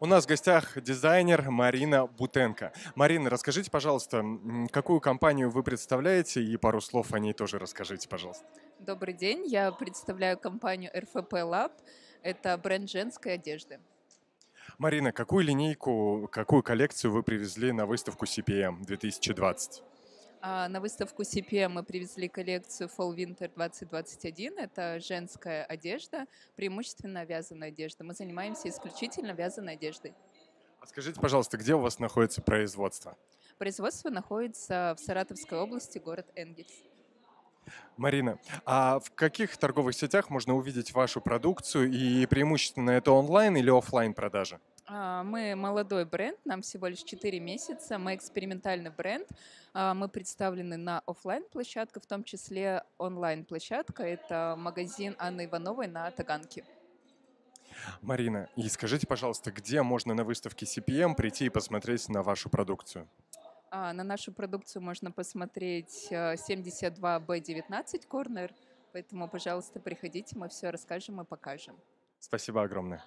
У нас в гостях дизайнер Марина Бутенко. Марина, расскажите, пожалуйста, какую компанию вы представляете и пару слов о ней тоже расскажите, пожалуйста. Добрый день, я представляю компанию РФП Lab. Это бренд женской одежды. Марина, какую линейку, какую коллекцию вы привезли на выставку CPM 2020? А, на выставку CPM мы привезли коллекцию Fall Winter 2021. Это женская одежда, преимущественно вязаная одежда. Мы занимаемся исключительно вязаной одеждой. А скажите, пожалуйста, где у вас находится производство? Производство находится в Саратовской области, город Энгельс. Марина, а в каких торговых сетях можно увидеть вашу продукцию и преимущественно это онлайн или офлайн продажи? А, мы молодой бренд, нам всего лишь 4 месяца, мы экспериментальный бренд, а, мы представлены на офлайн площадке в том числе онлайн-площадка, это магазин Анны Ивановой на Таганке. Марина, и скажите, пожалуйста, где можно на выставке CPM прийти и посмотреть на вашу продукцию? А, на нашу продукцию можно посмотреть 72B19 э, Corner, поэтому, пожалуйста, приходите, мы все расскажем и покажем. Спасибо огромное.